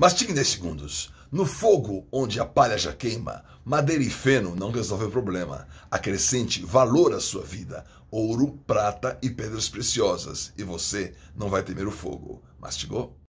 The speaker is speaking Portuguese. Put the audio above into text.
Mastigue 10 segundos. No fogo onde a palha já queima, madeira e feno não resolve o problema. Acrescente valor à sua vida, ouro, prata e pedras preciosas, e você não vai temer o fogo. Mastigou?